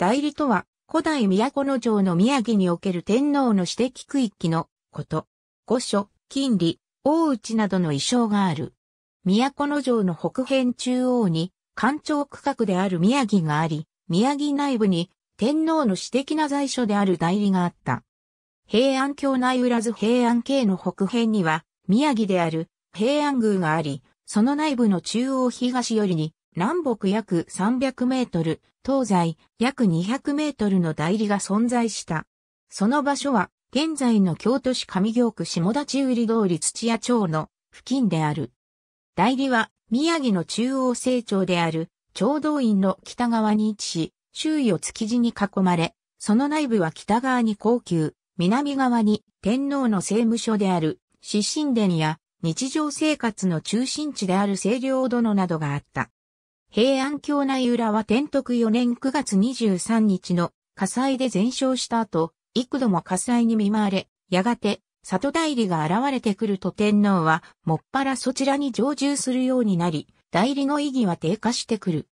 代理とは、古代都の城の宮城における天皇の私的区域のこと。御所、金利、大内などの衣装がある。都の城の北辺中央に、官庁区画である宮城があり、宮城内部に天皇の私的な在所である代理があった。平安京内浦津平安京の北辺には、宮城である平安宮があり、その内部の中央東寄りに南北約300メートル、東西約200メートルの代理が存在した。その場所は、現在の京都市上京区下立売通り土屋町の付近である。代理は、宮城の中央成長である、町道院の北側に位置し、周囲を築地に囲まれ、その内部は北側に高級、南側に天皇の政務所である、四神殿や日常生活の中心地である清涼殿などがあった。平安京内浦は天徳4年9月23日の火災で全焼した後、幾度も火災に見舞われ、やがて里代理が現れてくると天皇は、もっぱらそちらに常住するようになり、代理の意義は低下してくる。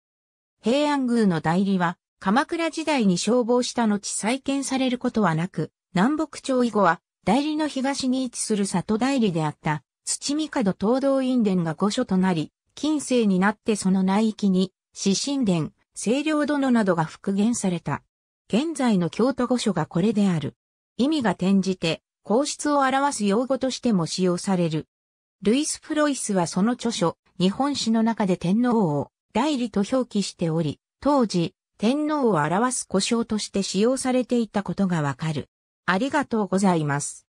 平安宮の代理は、鎌倉時代に消防した後再建されることはなく、南北朝以後は、代理の東に位置する里代理であった、土門東道院殿が御所となり、近世になってその内域に、死神殿、清涼殿などが復元された。現在の京都御所がこれである。意味が転じて、皇室を表す用語としても使用される。ルイス・フロイスはその著書、日本史の中で天皇を代理と表記しており、当時、天皇を表す故障として使用されていたことがわかる。ありがとうございます。